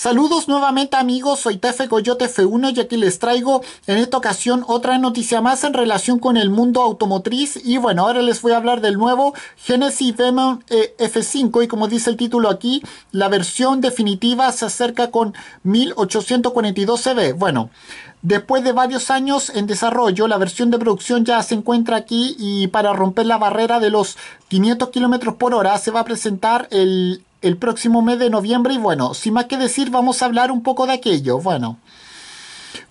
Saludos nuevamente amigos, soy Tefe Coyote F1 y aquí les traigo en esta ocasión otra noticia más en relación con el mundo automotriz y bueno, ahora les voy a hablar del nuevo Genesis Demon eh, F5 y como dice el título aquí, la versión definitiva se acerca con 1842 CB. Bueno, Después de varios años en desarrollo, la versión de producción ya se encuentra aquí y para romper la barrera de los 500 km por hora se va a presentar el el próximo mes de noviembre y bueno, sin más que decir, vamos a hablar un poco de aquello. Bueno,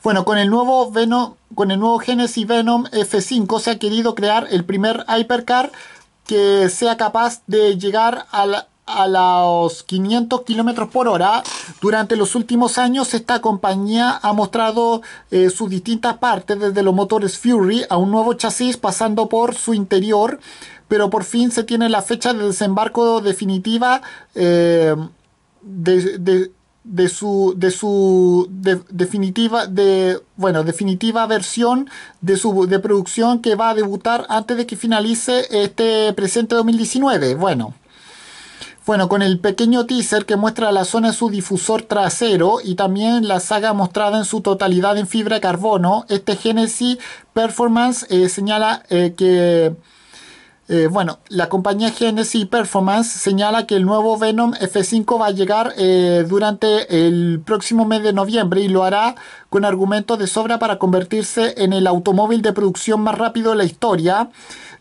bueno, con el nuevo Venom, con el nuevo Genesis Venom F5 se ha querido crear el primer hypercar que sea capaz de llegar a, los 500 km por hora. Durante los últimos años, esta compañía ha mostrado eh, sus distintas partes, desde los motores Fury a un nuevo chasis, pasando por su interior, pero por fin se tiene la fecha de desembarco definitiva eh, de, su, de su definitiva de bueno definitiva versión de su de producción que va a debutar antes de que finalice este presente 2019 bueno bueno, con el pequeño teaser que muestra la zona de su difusor trasero y también la saga mostrada en su totalidad en fibra de carbono, este Genesis Performance eh, señala eh, que eh, bueno, la compañía Genesis Performance señala que el nuevo Venom F5 va a llegar eh, durante el próximo mes de noviembre y lo hará con argumentos de sobra para convertirse en el automóvil de producción más rápido de la historia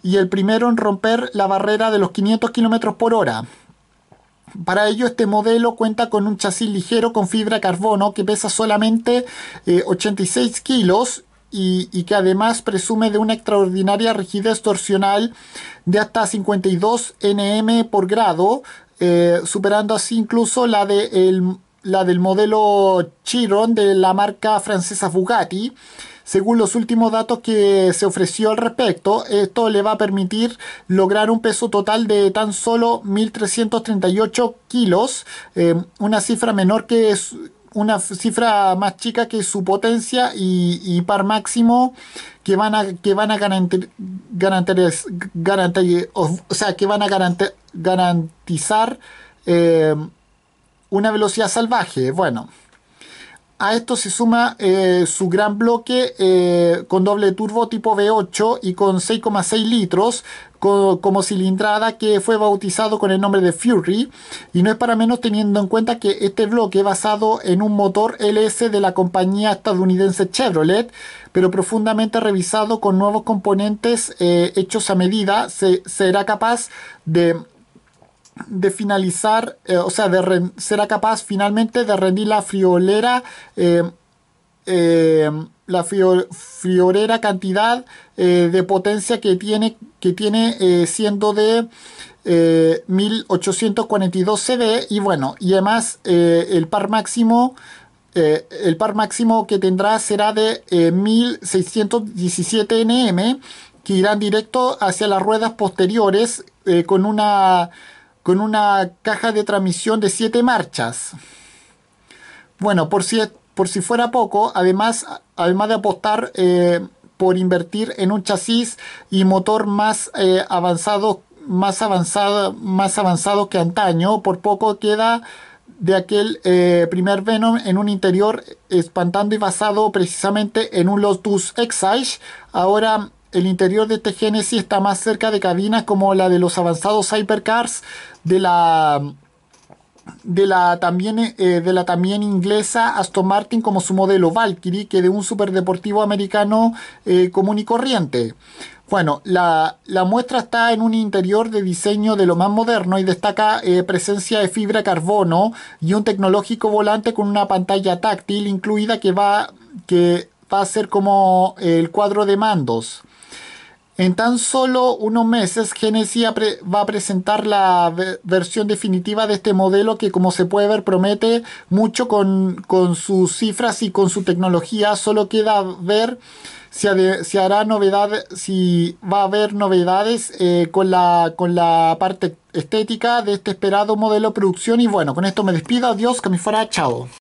y el primero en romper la barrera de los 500 km por hora. Para ello, este modelo cuenta con un chasis ligero con fibra de carbono que pesa solamente 86 eh, kilos y, que además presume de una extraordinaria rigidez torsional de hasta 52 nm por grado, eh, superando así incluso la, de la del modelo Chiron de la marca francesa Bugatti. Según los últimos datos que se ofreció al respecto, esto le va a permitir lograr un peso total de tan solo 1.338 kilos, eh, una cifra menor que, una cifra más chica que su potencia y, par máximo que van a que van a sea que van a garantizar eh, una velocidad salvaje bueno a esto se suma eh, su gran bloque eh, con doble turbo tipo V8 y con 6,6 litros como cilindrada que fue bautizado con el nombre de Fury y no es para menos teniendo en cuenta que este bloque basado en un motor LS de la compañía estadounidense Chevrolet pero profundamente revisado con nuevos componentes eh, hechos a medida se será capaz de de finalizar, eh, o sea, de será capaz finalmente de rendir la friolera eh, la fiorera cantidad eh, de potencia que tiene, que tiene eh, siendo de 1842 eh, CD y bueno, y además el par máximo el par máximo que tendrá será de 1617 NM que irán directo hacia las ruedas posteriores con una con una caja de transmisión de 7 marchas. Bueno, por cierto por si fuera poco, además, de apostar eh, por invertir en un chasis y motor más eh, avanzado, más más que antaño, por poco queda de aquel eh, primer Venom en un interior espantando y basado precisamente en un Lotus Exige. Ahora el interior de este Genesis está más cerca de cabinas como la de los avanzados Hypercars de la de la también, eh, de la también inglesa Aston Martin como su modelo Valkyrie que de un superdeportivo americano eh, común y corriente. Bueno, la, muestra está en un interior de diseño de lo más moderno y destaca eh, presencia de fibra carbono y un tecnológico volante con una pantalla táctil incluida que que va a ser como el cuadro de mandos. En tan solo unos meses, Genesis va a presentar la versión definitiva de este modelo que, como se puede ver, promete mucho con, sus cifras y con su tecnología. Solo queda ver si, hará novedades, si va a haber novedades eh, con, la, con la parte estética de este esperado modelo de producción. Y bueno, con esto me despido. Adiós, que me fuera. Chao.